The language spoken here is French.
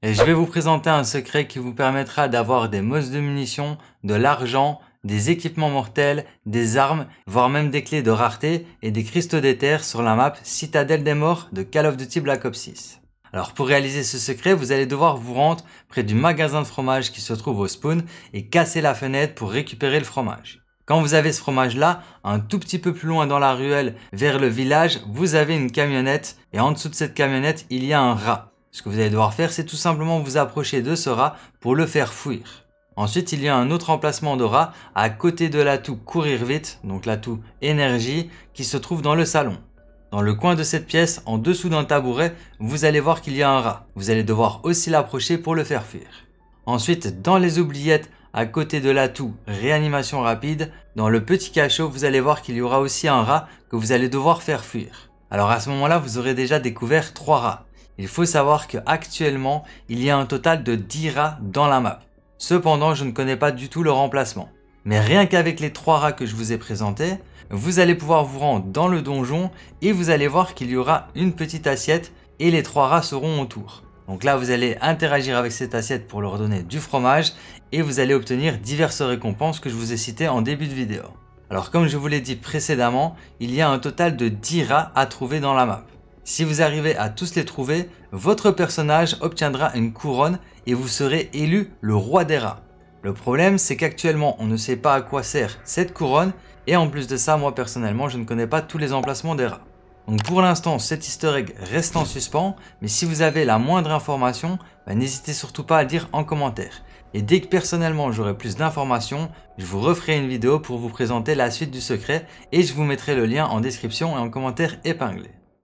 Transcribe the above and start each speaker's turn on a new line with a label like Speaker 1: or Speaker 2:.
Speaker 1: Et je vais vous présenter un secret qui vous permettra d'avoir des mosses de munitions, de l'argent, des équipements mortels, des armes, voire même des clés de rareté et des cristaux d'éther sur la map Citadelle des Morts de Call of Duty Black Ops 6. Alors pour réaliser ce secret, vous allez devoir vous rendre près du magasin de fromage qui se trouve au Spoon et casser la fenêtre pour récupérer le fromage. Quand vous avez ce fromage là, un tout petit peu plus loin dans la ruelle vers le village, vous avez une camionnette et en dessous de cette camionnette, il y a un rat. Ce que vous allez devoir faire, c'est tout simplement vous approcher de ce rat pour le faire fuir. Ensuite, il y a un autre emplacement de rat à côté de l'atout courir vite, donc l'atout énergie, qui se trouve dans le salon. Dans le coin de cette pièce, en dessous d'un tabouret, vous allez voir qu'il y a un rat. Vous allez devoir aussi l'approcher pour le faire fuir. Ensuite, dans les oubliettes, à côté de l'atout réanimation rapide, dans le petit cachot, vous allez voir qu'il y aura aussi un rat que vous allez devoir faire fuir. Alors à ce moment-là, vous aurez déjà découvert trois rats. Il faut savoir qu'actuellement, il y a un total de 10 rats dans la map. Cependant, je ne connais pas du tout leur remplacement. Mais rien qu'avec les 3 rats que je vous ai présentés, vous allez pouvoir vous rendre dans le donjon et vous allez voir qu'il y aura une petite assiette et les 3 rats seront autour. Donc là, vous allez interagir avec cette assiette pour leur donner du fromage et vous allez obtenir diverses récompenses que je vous ai citées en début de vidéo. Alors comme je vous l'ai dit précédemment, il y a un total de 10 rats à trouver dans la map. Si vous arrivez à tous les trouver, votre personnage obtiendra une couronne et vous serez élu le roi des rats. Le problème, c'est qu'actuellement, on ne sait pas à quoi sert cette couronne et en plus de ça, moi personnellement, je ne connais pas tous les emplacements des rats. Donc pour l'instant, cet easter egg reste en suspens, mais si vous avez la moindre information, bah, n'hésitez surtout pas à le dire en commentaire. Et dès que personnellement j'aurai plus d'informations, je vous referai une vidéo pour vous présenter la suite du secret et je vous mettrai le lien en description et en commentaire épinglé.